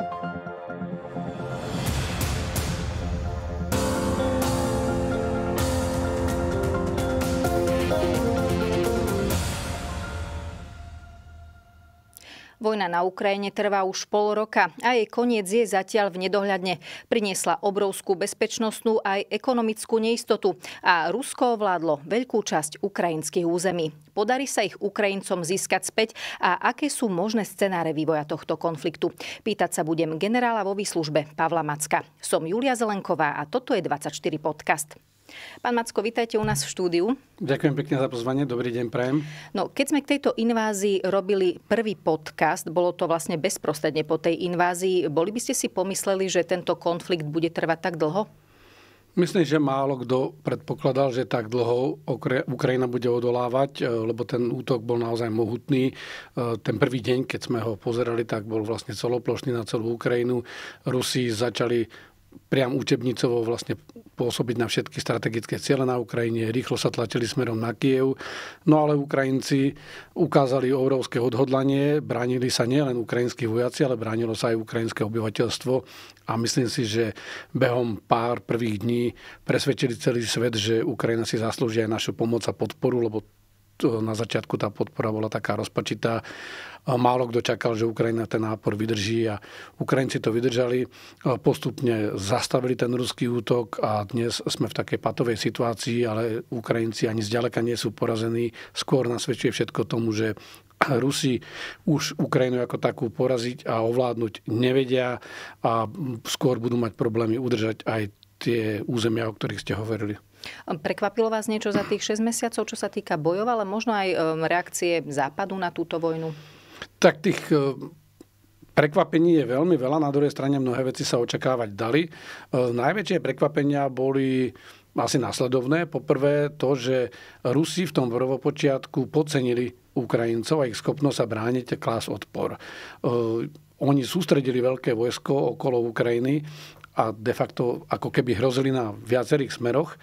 Thank you Vojna na Ukrajine trvá už pol roka a jej koniec je zatiaľ v nedohľadne. Priniesla obrovskú bezpečnostnú aj ekonomickú neistotu a Rusko ovládlo veľkú časť ukrajinských území. Podarí sa ich Ukrajincom získať späť a aké sú možné scenáre vývoja tohto konfliktu? Pýtať sa budem generála vo výslužbe Pavla Macka. Som Julia Zelenková a toto je 24 podcast. Pán Macko, vitajte u nás v štúdiu. Ďakujem pekne za pozvanie, dobrý deň prajem. No, keď sme k tejto invázii robili prvý podcast, bolo to vlastne bezprostredne po tej invázii, boli by ste si pomysleli, že tento konflikt bude trvať tak dlho? Myslím, že málo kto predpokladal, že tak dlho Ukrajina bude odolávať, e, lebo ten útok bol naozaj mohutný. E, ten prvý deň, keď sme ho pozerali, tak bol vlastne celoplošný na celú Ukrajinu. Rusi začali priam učebnicovo vlastne pôsobiť na všetky strategické ciele na Ukrajine. Rýchlo sa tlačili smerom na Kiev. No ale Ukrajinci ukázali obrovské odhodlanie. Bránili sa nielen ukrajinskí vojaci, ale bránilo sa aj ukrajinské obyvateľstvo. A myslím si, že behom pár prvých dní presvedčili celý svet, že Ukrajina si zaslúži aj našu pomoc a podporu, lebo na začiatku tá podpora bola taká rozpačitá. Málo kto čakal, že Ukrajina ten nápor vydrží a Ukrajinci to vydržali. Postupne zastavili ten ruský útok a dnes sme v takej patovej situácii, ale Ukrajinci ani zďaleka nie sú porazení. Skôr nasvedčuje všetko tomu, že Rusi už Ukrajinu ako takú poraziť a ovládnuť nevedia a skôr budú mať problémy udržať aj tie územia, o ktorých ste hovorili. Prekvapilo vás niečo za tých 6 mesiacov, čo sa týka bojov, ale možno aj e, reakcie Západu na túto vojnu? Tak tých e, Prekvapení je veľmi veľa, na druhej strane mnohé veci sa očakávať dali. E, najväčšie prekvapenia boli asi následovné. Poprvé to, že Rusi v tom prvopočiatku podcenili Ukrajincov a ich schopnosť sa brániť klás odpor. Oni sústredili veľké vojsko okolo Ukrajiny a de facto ako keby hrozili na viacerých smeroch.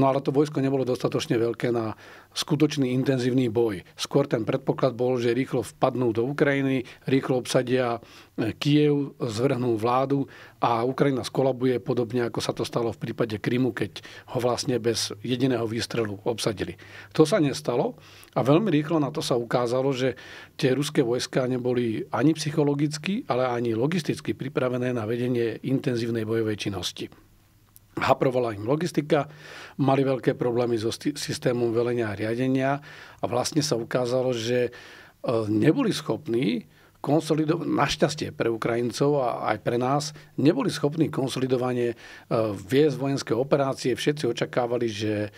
No ale to vojsko nebolo dostatočne veľké na skutočný intenzívny boj. Skôr ten predpoklad bol, že rýchlo vpadnú do Ukrajiny, rýchlo obsadia e, Kiev, zvrhnú vládu a Ukrajina skolabuje podobne, ako sa to stalo v prípade Krymu, keď ho vlastne bez jediného výstrelu obsadili. To sa nestalo a veľmi rýchlo na to sa ukázalo, že tie ruské vojska neboli ani psychologicky, ale ani logisticky pripravené na vedenie intenzívnej bojovej činnosti. Haprovala im logistika, mali veľké problémy so systémom velenia a riadenia a vlastne sa ukázalo, že e, neboli schopní konsolidovať, našťastie pre Ukrajincov a aj pre nás, neboli schopní konsolidovanie e, viesť vojenské operácie. Všetci očakávali, že e,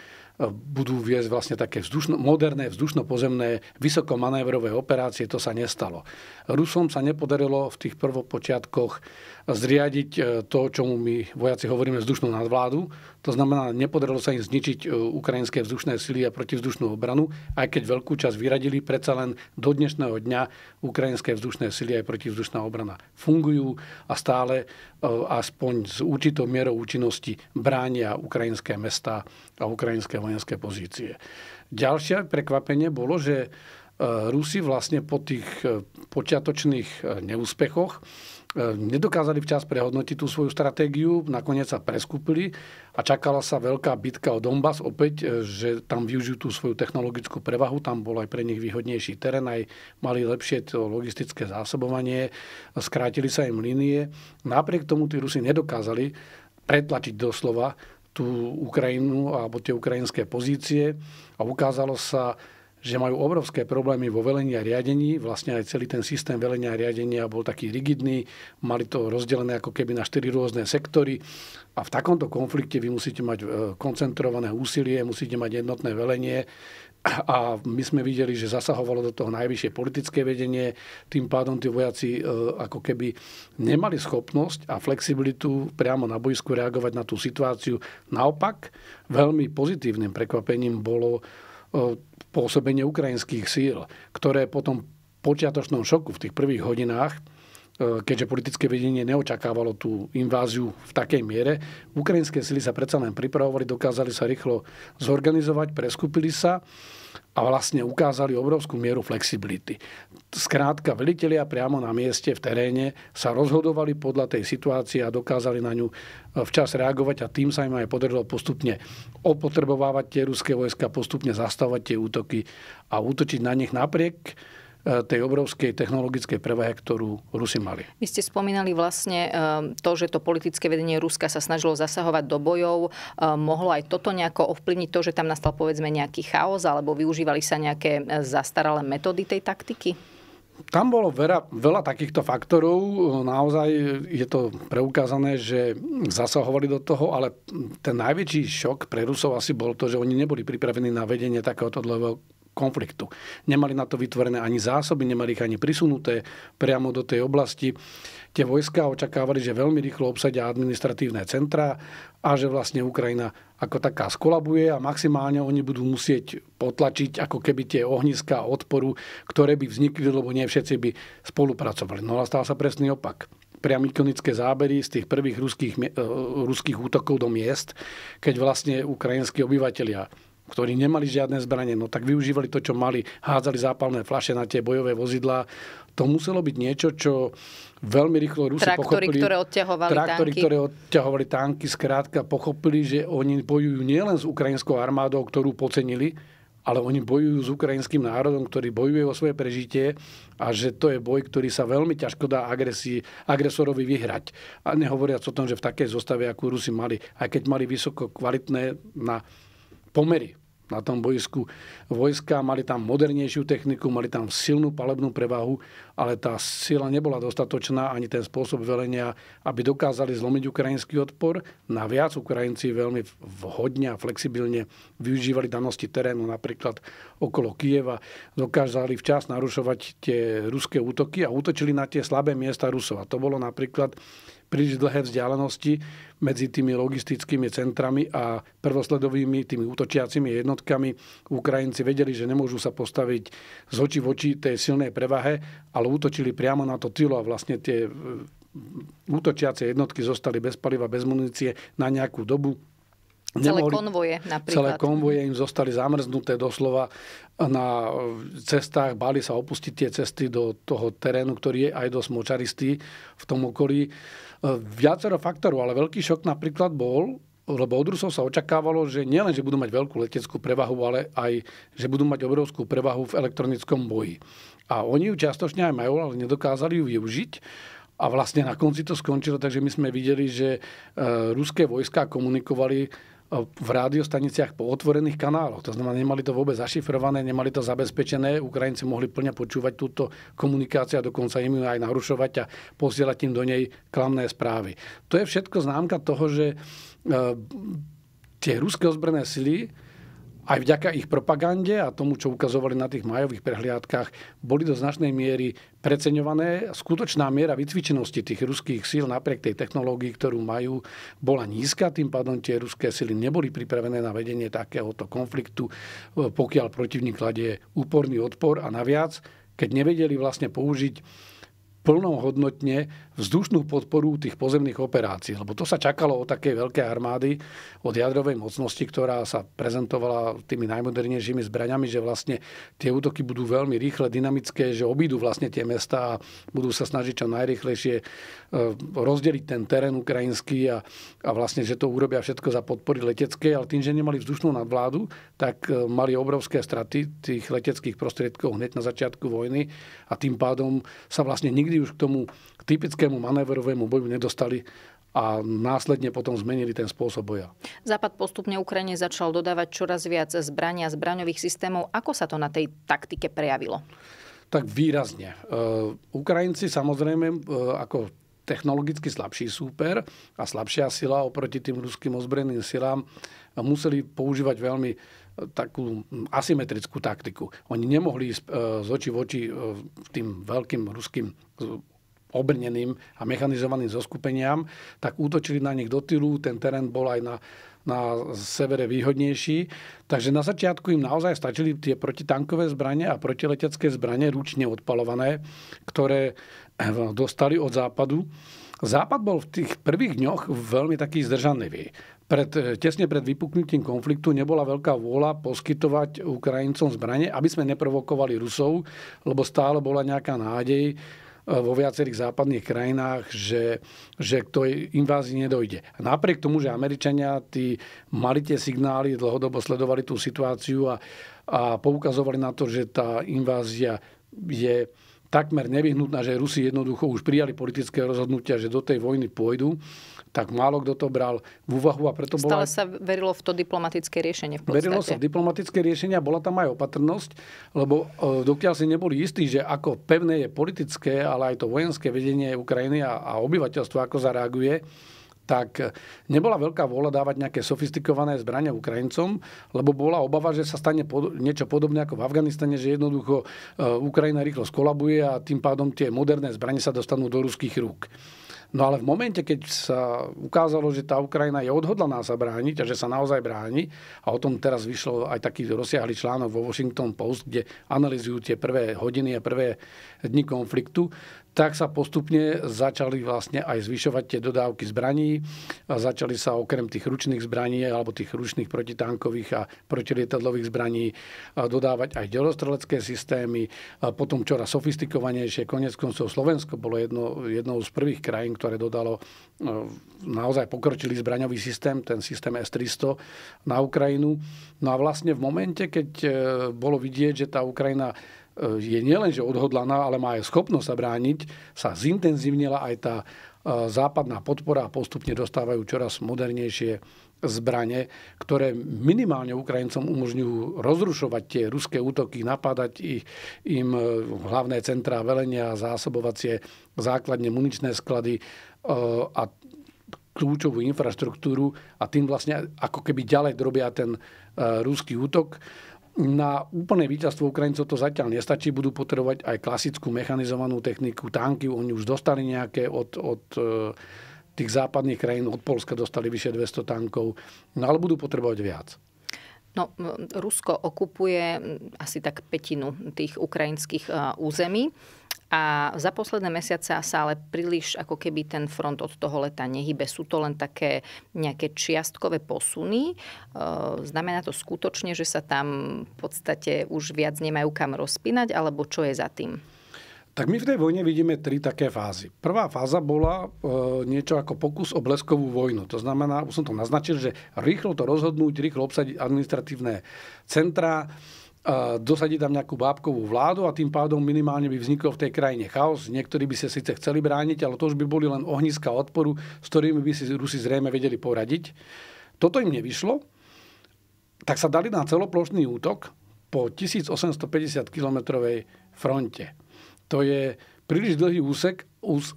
budú viesť vlastne také vzdušno, moderné, vzdušno-pozemné, vysokomanévrové operácie. To sa nestalo. Rusom sa nepodarilo v tých prvopočiatkoch zriadiť e, to, čomu my vojaci hovoríme vzdušnú nadvládu. To znamená, nepodarilo sa im zničiť e, ukrajinské vzdušné sily a protivzdušnú obranu, aj keď veľkú časť vyradili, predsa len do dnešného dňa ukrajinské vzdušné sily a protivzdušná obrana fungujú a stále e, aspoň s určitou mierou účinnosti bránia ukrajinské mesta a ukrajinské vojenské pozície. Ďalšie prekvapenie bolo, že Rusi vlastne po tých počiatočných neúspechoch E, nedokázali včas prehodnotiť tú svoju stratégiu, nakoniec sa preskúpili a čakala sa veľká bitka o Donbass opäť, e, že tam využijú tú svoju technologickú prevahu, tam bol aj pre nich výhodnejší terén, aj mali lepšie to logistické zásobovanie, skrátili sa im línie. Napriek tomu tí Rusi nedokázali pretlačiť doslova tú Ukrajinu alebo tie ukrajinské pozície a ukázalo sa, že majú obrovské problémy vo velení a riadení. Vlastne aj celý ten systém velenia a riadenia bol taký rigidný, mali to rozdelené ako keby na štyri rôzne sektory. A v takomto konflikte vy musíte mať e, koncentrované úsilie, musíte mať jednotné velenie, a my sme videli, že zasahovalo do toho najvyššie politické vedenie, tým pádom tí vojaci e, ako keby nemali schopnosť a flexibilitu priamo na bojsku reagovať na tú situáciu. Naopak, veľmi pozitívnym prekvapením bolo E, pôsobenie ukrajinských síl, ktoré po tom počiatočnom šoku v tých prvých hodinách, e, keďže politické vedenie neočakávalo tú inváziu v takej miere, ukrajinské sily sa predsa len pripravovali, dokázali sa rýchlo zorganizovať, preskúpili sa a vlastne ukázali obrovskú mieru flexibility. Skrátka, velitelia priamo na mieste v teréne sa rozhodovali podľa tej situácie a dokázali na ňu eh, včas reagovať a tým sa im aj podarilo postupne opotrebovávať tie ruské vojska, postupne zastavovať tie útoky a útočiť na nich napriek E, tej obrovskej technologickej prevahe, ktorú Rusi mali. Vy ste spomínali vlastne e, to, že to politické vedenie Ruska sa snažilo zasahovať do bojov. E, mohlo aj toto nejako ovplyvniť to, že tam nastal povedzme nejaký chaos alebo využívali sa nejaké zastaralé metódy tej taktiky? Tam bolo veľa, veľa takýchto faktorov. Naozaj je to preukázané, že zasahovali do toho, ale ten najväčší šok pre Rusov asi bol to, že oni neboli pripravení na vedenie takéhoto dlhého konfliktu. Nemali na to vytvorené ani zásoby, nemali ich ani prisunuté priamo do tej oblasti. Tie vojska očakávali, že veľmi rýchlo obsadia administratívne centrá a že vlastne Ukrajina ako taká skolabuje a maximálne oni budú musieť potlačiť ako keby tie ohniska odporu, ktoré by vznikli, lebo nie všetci by spolupracovali. No a stal sa presný opak priam ikonické zábery z tých prvých ruských, e, ruských útokov do miest, keď vlastne ukrajinskí obyvateľia ktorí nemali žiadne zbranie, no tak využívali to, čo mali, hádzali zápalné flaše na tie bojové vozidlá. To muselo byť niečo, čo veľmi rýchlo Rusi traktory, pochopili. Ktoré odťahovali traktory, tanky. ktoré odťahovali tanky, skrátka pochopili, že oni bojujú nielen s ukrajinskou armádou, ktorú pocenili, ale oni bojujú s ukrajinským národom, ktorý bojuje o svoje prežitie a že to je boj, ktorý sa veľmi ťažko dá agresii, agresorovi vyhrať. A nehovoriac o tom, že v takej zostave, akú Rusi mali, aj keď mali vysoko kvalitné na pomery na tom boisku vojska, mali tam modernejšiu techniku, mali tam silnú palebnú prevahu, ale tá sila nebola dostatočná ani ten spôsob velenia, aby dokázali zlomiť ukrajinský odpor. Naviac Ukrajinci veľmi vhodne a flexibilne využívali danosti terénu, napríklad okolo Kieva, dokázali včas narušovať tie ruské útoky a útočili na tie slabé miesta Rusov. A to bolo napríklad príliš dlhé vzdialenosti medzi tými logistickými centrami a prvosledovými tými útočiacimi jednotkami. Ukrajinci vedeli, že nemôžu sa postaviť z oči v oči tej silnej prevahe, ale útočili priamo na to tilo a vlastne tie mm, útočiace jednotky zostali bez paliva, bez munície na nejakú dobu. Nemohli, celé konvoje napríklad. Celé konvoje im zostali zamrznuté doslova na cestách, báli sa opustiť tie cesty do toho terénu, ktorý je aj dosť močaristý v tom okolí. E, viacero faktorov, ale veľký šok napríklad bol, lebo od Rusov sa očakávalo, že nielen, že budú mať veľkú leteckú prevahu, ale aj, že budú mať obrovskú prevahu v elektronickom boji. A oni ju častočne aj majú, ale nedokázali ju využiť. A vlastne na konci to skončilo, takže my sme videli, že e, ruské vojska komunikovali v rádiostaniciach po otvorených kanáloch. To znamená, nemali to vôbec zašifrované, nemali to zabezpečené. Ukrajinci mohli plne počúvať túto komunikáciu a dokonca im ju aj narušovať a posielať im do nej klamné správy. To je všetko známka toho, že eh, tie ruské ozbrojené sily aj vďaka ich propagande a tomu, čo ukazovali na tých majových prehliadkách, boli do značnej miery preceňované. Skutočná miera vycvičenosti tých ruských síl napriek tej technológii, ktorú majú, bola nízka. Tým pádom tie ruské síly neboli pripravené na vedenie takéhoto konfliktu, pokiaľ protivník kladie úporný odpor a naviac, keď nevedeli vlastne použiť plnohodnotne vzdušnú podporu tých pozemných operácií. Lebo to sa čakalo od takej veľkej armády, od jadrovej mocnosti, ktorá sa prezentovala tými najmodernejšími zbraňami, že vlastne tie útoky budú veľmi rýchle, dynamické, že obídu vlastne tie mesta a budú sa snažiť čo najrychlejšie e, rozdeliť ten terén ukrajinský a, a vlastne, že to urobia všetko za podpory letecké, ale tým, že nemali vzdušnú nadvládu, tak e, mali obrovské straty tých leteckých prostriedkov hneď na začiatku vojny a tým pádom sa vlastne nikdy nikdy už k tomu k typickému manéverovému boju nedostali a následne potom zmenili ten spôsob boja. Západ postupne Ukrajine začal dodávať čoraz viac zbrania a zbraňových systémov. Ako sa to na tej taktike prejavilo? Tak výrazne. E, Ukrajinci samozrejme e, ako technologicky slabší súper a slabšia sila oproti tým ruským ozbrojeným silám museli používať veľmi takú asymetrickú taktiku. Oni nemohli ísť e, z oči v oči e, tým veľkým ruským e, obrneným a mechanizovaným zoskupeniam, tak útočili na nich do tylu, ten terén bol aj na, na severe výhodnejší. Takže na začiatku im naozaj stačili tie protitankové zbranie a protiletecké zbranie ručne odpalované, ktoré dostali od západu. Západ bol v tých prvých dňoch veľmi taký zdržanlivý pred, e, tesne pred vypuknutím konfliktu nebola veľká vôľa poskytovať Ukrajincom zbranie, aby sme neprovokovali Rusov, lebo stále bola nejaká nádej e, vo viacerých západných krajinách, že, že k tej invázii nedojde. Napriek tomu, že Američania tí mali tie signály, dlhodobo sledovali tú situáciu a, a poukazovali na to, že tá invázia je takmer nevyhnutná, že Rusi jednoducho už prijali politické rozhodnutia, že do tej vojny pôjdu, tak málo kto to bral v úvahu a preto Stále bola... sa verilo v to diplomatické riešenie v podstate. Verilo sa v diplomatické riešenie a bola tam aj opatrnosť, lebo e, dokiaľ si neboli istí, že ako pevné je politické, ale aj to vojenské vedenie Ukrajiny a, a obyvateľstvo ako zareaguje, tak nebola veľká vôľa dávať nejaké sofistikované zbrania Ukrajincom, lebo bola obava, že sa stane pod, niečo podobné ako v Afganistane, že jednoducho e, Ukrajina rýchlo skolabuje a tým pádom tie moderné zbranie sa dostanú do ruských rúk. No ale v momente, keď sa ukázalo, že tá Ukrajina je odhodlaná sa brániť a že sa naozaj bráni, a o tom teraz vyšlo aj taký rozsiahly článok vo Washington Post, kde analizujú tie prvé hodiny a prvé dni konfliktu, tak sa postupne začali vlastne aj zvyšovať tie dodávky zbraní. A začali sa okrem tých ručných zbraní alebo tých ručných protitankových a protilietadlových zbraní dodávať aj delostrelecké systémy, a potom čoraz sofistikovanejšie. Konec koncov Slovensko bolo jedno, jednou z prvých krajín, ktoré dodalo naozaj pokročilý zbraňový systém, ten systém S-300 na Ukrajinu. No a vlastne v momente, keď e, bolo vidieť, že tá Ukrajina E, je nielenže odhodlaná, ale má aj schopnosť sa brániť, sa zintenzívnila aj tá e, západná podpora a postupne dostávajú čoraz modernejšie zbranie, ktoré minimálne Ukrajincom umožňujú rozrušovať tie ruské útoky, napádať ich, im e, hlavné centrá velenia, zásobovacie základne muničné sklady a kľúčovú infraštruktúru a tým vlastne ako keby ďalej drobia ten ruský útok. Na úplné víťazstvo Ukrajincov to zatiaľ nestačí, budú potrebovať aj klasickú mechanizovanú techniku, tanky, oni už dostali nejaké od, od e, tých západných krajín, od Polska dostali vyše 200 tankov, no ale budú potrebovať viac. No, Rusko okupuje asi tak petinu tých ukrajinských e, území. A za posledné mesiace sa ale príliš ako keby ten front od toho leta nehybe. Sú to len také nejaké čiastkové posuny. E, znamená to skutočne, že sa tam v podstate už viac nemajú kam rozpínať, alebo čo je za tým? Tak my v tej vojne vidíme tri také fázy. Prvá fáza bola e, niečo ako pokus o bleskovú vojnu. To znamená, už som to naznačil, že rýchlo to rozhodnúť, rýchlo obsadiť administratívne centrá, dosadí tam nejakú bábkovú vládu a tým pádom minimálne by vznikol v tej krajine chaos. Niektorí by sa síce chceli brániť, ale to už by boli len ohniska odporu, s ktorými by si Rusi zrejme vedeli poradiť. Toto im nevyšlo, tak sa dali na celoplošný útok po 1850-kilometrovej fronte. To je príliš dlhý úsek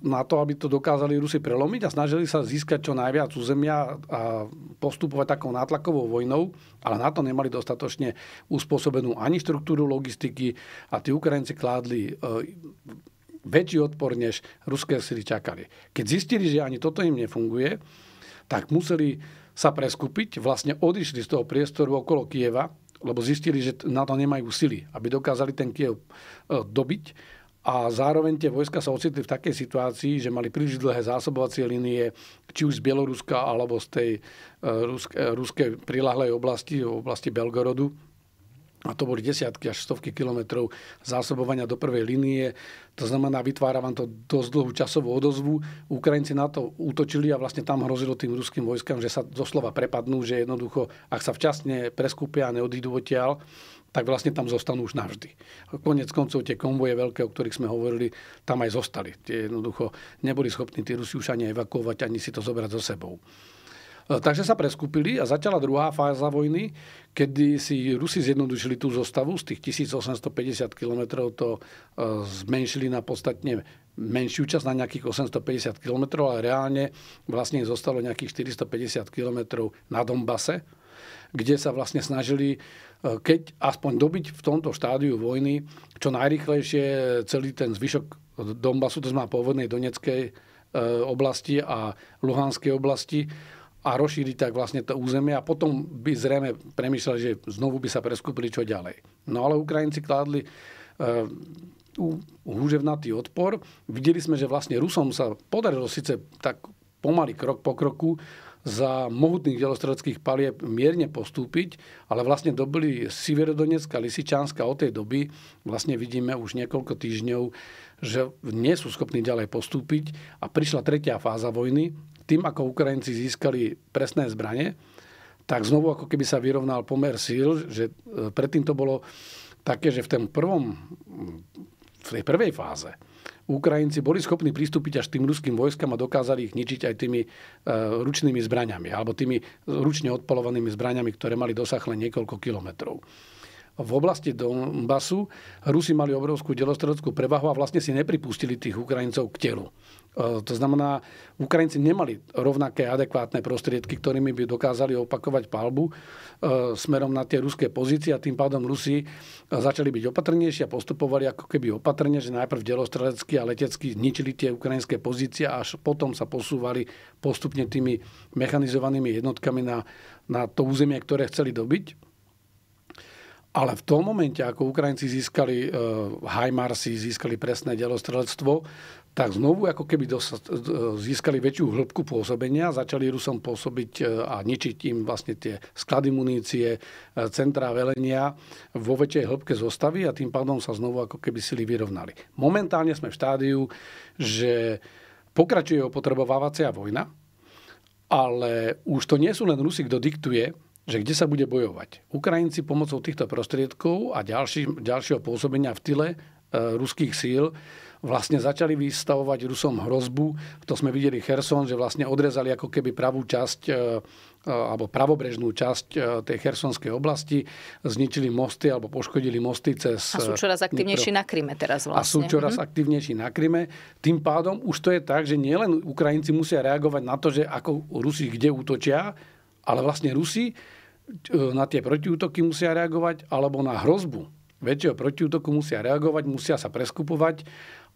na to, aby to dokázali Rusi prelomiť a snažili sa získať čo najviac územia a postupovať takou nátlakovou vojnou, ale na to nemali dostatočne uspôsobenú ani štruktúru logistiky a tí Ukrajinci kládli e, väčší odpor, než ruské sily čakali. Keď zistili, že ani toto im nefunguje, tak museli sa preskúpiť, vlastne odišli z toho priestoru okolo Kieva, lebo zistili, že na to nemajú sily, aby dokázali ten Kiev e, dobiť a zároveň tie vojska sa ocitli v takej situácii, že mali príliš dlhé zásobovacie linie, či už z Bieloruska alebo z tej e, ruskej, ruskej prilahlej oblasti, oblasti Belgorodu. A to boli desiatky až stovky kilometrov zásobovania do prvej linie. To znamená, vytvára vám to dosť dlhú časovú odozvu. Ukrajinci na to útočili a vlastne tam hrozilo tým ruským vojskám, že sa doslova prepadnú, že jednoducho, ak sa včasne preskúpia a neodídu odtiaľ, tak vlastne tam zostanú už navždy. Konec koncov tie konvoje veľké, o ktorých sme hovorili, tam aj zostali. Tie jednoducho neboli schopní tí Rusi už ani evakuovať, ani si to zobrať so sebou. E, takže sa preskupili a začala druhá fáza vojny, kedy si Rusi zjednodušili tú zostavu z tých 1850 km to e, zmenšili na podstatne menšiu časť na nejakých 850 km, ale reálne vlastne zostalo nejakých 450 km na Dombase, kde sa vlastne snažili E, keď aspoň dobiť v tomto štádiu vojny čo najrychlejšie celý ten zvyšok Donbasu, to znamená pôvodnej Doneckej e, oblasti a Luhanskej oblasti a rozšíriť tak vlastne to územie a potom by zrejme premýšľali, že znovu by sa preskúpili čo ďalej. No ale Ukrajinci kládli e, húževnatý odpor. Videli sme, že vlastne Rusom sa podarilo síce tak pomaly krok po kroku za mohutných delostreckých palieb mierne postúpiť, ale vlastne dobili Siverodonecka, Lisičanska od tej doby vlastne vidíme už niekoľko týždňov, že nie sú schopní ďalej postúpiť a prišla tretia fáza vojny. Tým, ako Ukrajinci získali presné zbranie, tak znovu ako keby sa vyrovnal pomer síl, že e, predtým to bolo také, že v, tom prvom, v tej prvej fáze Ukrajinci boli schopní pristúpiť až tým ruským vojskám a dokázali ich ničiť aj tými e, ručnými zbraniami alebo tými ručne odpalovanými zbraňami, ktoré mali dosah len niekoľko kilometrov v oblasti Donbasu Rusi mali obrovskú delostredeckú prevahu a vlastne si nepripustili tých Ukrajincov k telu. E, to znamená, Ukrajinci nemali rovnaké adekvátne prostriedky, ktorými by dokázali opakovať palbu e, smerom na tie ruské pozície a tým pádom Rusi e, začali byť opatrnejší a postupovali ako keby opatrne, že najprv delostrelecky a letecky zničili tie ukrajinské pozície a až potom sa posúvali postupne tými mechanizovanými jednotkami na, na to územie, ktoré chceli dobiť. Ale v tom momente, ako Ukrajinci získali e, Hajmarsi, získali presné delostrelectvo, tak znovu ako keby e, získali väčšiu hĺbku pôsobenia, začali Rusom pôsobiť e, a ničiť im vlastne tie sklady munície, e, centrá velenia vo väčšej hĺbke zostavy a tým pádom sa znovu ako keby sily vyrovnali. Momentálne sme v štádiu, že pokračuje opotrebovávacia vojna, ale už to nie sú len Rusi, kto diktuje, že kde sa bude bojovať. Ukrajinci pomocou týchto prostriedkov a ďalší, ďalšieho pôsobenia v tyle e, ruských síl vlastne začali vystavovať Rusom hrozbu. To sme videli Herson, že vlastne odrezali ako keby pravú časť e, e, alebo pravobrežnú časť e, tej chersonskej oblasti, zničili mosty alebo poškodili mosty cez... A sú čoraz aktívnejší Dnipro. na Kryme teraz vlastne. A sú vlastne. čoraz mm-hmm. aktívnejší na Kryme. Tým pádom už to je tak, že nielen Ukrajinci musia reagovať na to, že ako Rusi kde útočia, ale vlastne Rusi na tie protiútoky musia reagovať alebo na hrozbu väčšieho protiútoku musia reagovať, musia sa preskupovať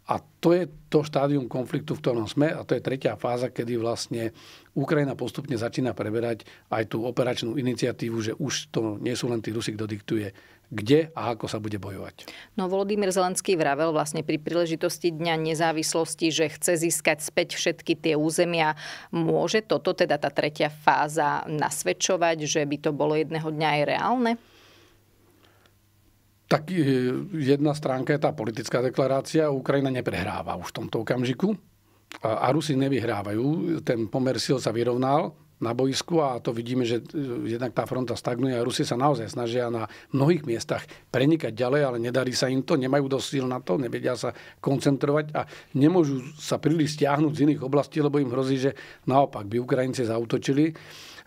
a to je to štádium konfliktu, v ktorom sme a to je tretia fáza, kedy vlastne Ukrajina postupne začína preberať aj tú operačnú iniciatívu, že už to nie sú len tí Rusi, kto diktuje, kde a ako sa bude bojovať. No Volodymyr Zelenský vravel vlastne pri príležitosti Dňa nezávislosti, že chce získať späť všetky tie územia. Môže toto, teda tá tretia fáza, nasvedčovať, že by to bolo jedného dňa aj reálne? tak e, jedna stránka je tá politická deklarácia. Ukrajina neprehráva už v tomto okamžiku. A, rusy Rusi nevyhrávajú. Ten pomer sil sa vyrovnal na boisku a to vidíme, že e, jednak tá fronta stagnuje a Rusi sa naozaj snažia na mnohých miestach prenikať ďalej, ale nedarí sa im to, nemajú dosť síl na to, nevedia sa koncentrovať a nemôžu sa príliš stiahnuť z iných oblastí, lebo im hrozí, že naopak by Ukrajinci zautočili.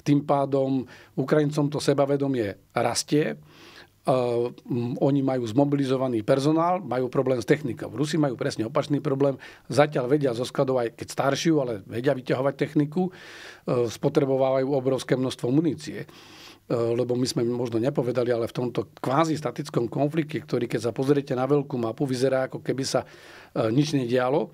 Tým pádom Ukrajincom to sebavedomie rastie Ehm, oni majú zmobilizovaný personál, majú problém s technikou. Rusi majú presne opačný problém. Zatiaľ vedia zo skladov, aj keď staršiu, ale vedia vyťahovať techniku. Ehm, spotrebovávajú obrovské množstvo munície ehm, lebo my sme možno nepovedali, ale v tomto kvázi statickom konflikte, ktorý keď sa pozriete na veľkú mapu, vyzerá ako keby sa nič nedialo,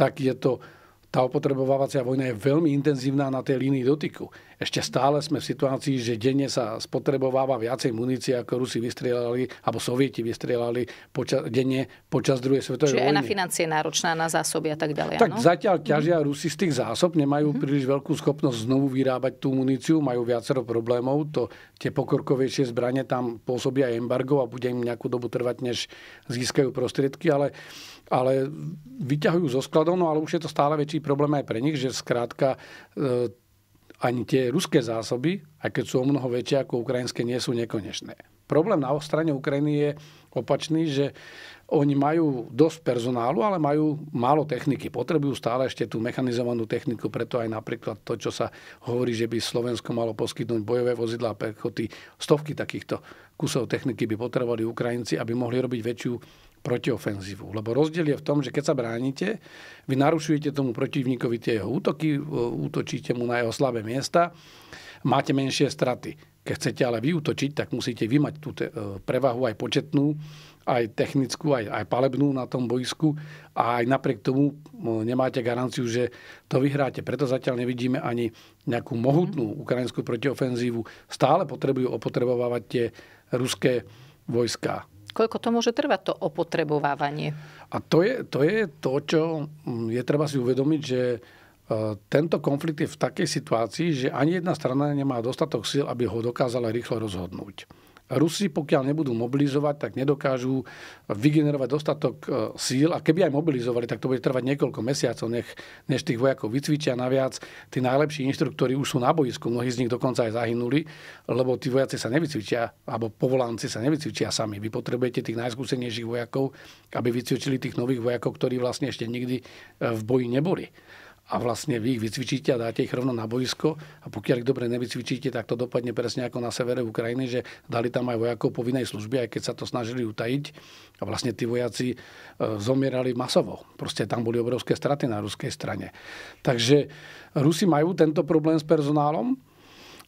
tak je to tá opotrebovávacia vojna je veľmi intenzívna na tej línii dotyku. Ešte stále sme v situácii, že denne sa spotrebováva viacej munície, ako Rusi vystrelali, alebo Sovieti vystrelali poča- denne počas druhej svetovej Čiže vojny. Čiže aj na financie náročná, na zásoby a tak ďalej. Tak áno? zatiaľ mhm. ťažia mm. Rusi z tých zásob, nemajú mm. príliš veľkú schopnosť znovu vyrábať tú muníciu, majú viacero problémov. To, tie pokorkovejšie zbranie tam pôsobia embargo a bude im nejakú dobu trvať, než získajú prostriedky, ale ale vyťahujú zo skladov, no ale už je to stále väčší problém aj pre nich, že zkrátka e, ani tie ruské zásoby, aj keď sú o mnoho väčšie ako ukrajinské, nie sú nekonečné. Problém na strane Ukrajiny je opačný, že oni majú dosť personálu, ale majú málo techniky. Potrebujú stále ešte tú mechanizovanú techniku, preto aj napríklad to, čo sa hovorí, že by Slovensko malo poskytnúť bojové vozidlá pechoty. Stovky takýchto kusov techniky by potrebovali Ukrajinci, aby mohli robiť väčšiu protiofenzívu. Lebo rozdiel je v tom, že keď sa bránite, vy narušujete tomu protivníkovi tie jeho útoky, e, útočíte mu na jeho slabé miesta, máte menšie straty. Keď chcete ale vyútočiť, tak musíte vymať tú e, prevahu aj početnú, aj technickú, aj, aj palebnú na tom boisku a aj napriek tomu e, nemáte garanciu, že to vyhráte. Preto zatiaľ nevidíme ani nejakú mhm. mohutnú ukrajinskú protiofenzívu. Stále potrebujú opotrebovávať tie ruské vojska. Koľko to môže trvať, to opotrebovávanie? A to je to, je to čo mm, je treba si uvedomiť, že e, tento konflikt je v takej situácii, že ani jedna strana nemá dostatok síl, aby ho dokázala rýchlo rozhodnúť. Rusi, pokiaľ nebudú mobilizovať, tak nedokážu vygenerovať dostatok e, síl a keby aj mobilizovali, tak to bude trvať niekoľko mesiacov, nech, než tých vojakov vycvičia naviac. Tí najlepší inštruktori už sú na boisku, mnohí z nich dokonca aj zahynuli, lebo tí vojaci sa nevycvičia, alebo povolanci sa nevycvičia sami. Vy potrebujete tých najskúsenejších vojakov, aby vycvičili tých nových vojakov, ktorí vlastne ešte nikdy e, v boji neboli a vlastne vy ich vycvičíte a dáte ich rovno na boisko a pokiaľ ich dobre nevycvičíte, tak to dopadne presne ako na severe Ukrajiny, že dali tam aj vojakov povinnej služby, aj keď sa to snažili utajiť a vlastne tí vojaci e, zomierali masovo. Proste tam boli obrovské straty na ruskej strane. Takže Rusi majú tento problém s personálom,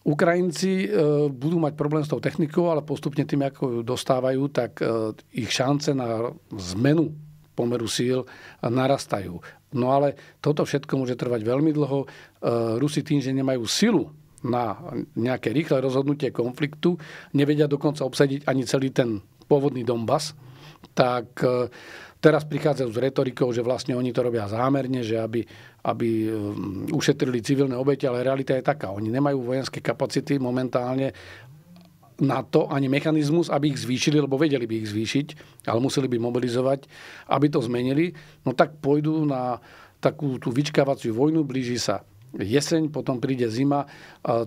Ukrajinci e, budú mať problém s tou technikou, ale postupne tým, ako ju dostávajú, tak e, ich šance na zmenu pomeru síl narastajú. No ale toto všetko môže trvať veľmi dlho. E, Rusi tým, že nemajú silu na nejaké rýchle rozhodnutie konfliktu, nevedia dokonca obsadiť ani celý ten pôvodný Donbass, tak e, teraz prichádzajú s retorikou, že vlastne oni to robia zámerne, že aby, aby e, ušetrili civilné obete, ale realita je taká. Oni nemajú vojenské kapacity momentálne na to ani mechanizmus, aby ich zvýšili, lebo vedeli by ich zvýšiť, ale museli by mobilizovať, aby to zmenili, no tak pôjdu na takú tú vyčkávaciu vojnu, blíži sa jeseň, potom príde zima.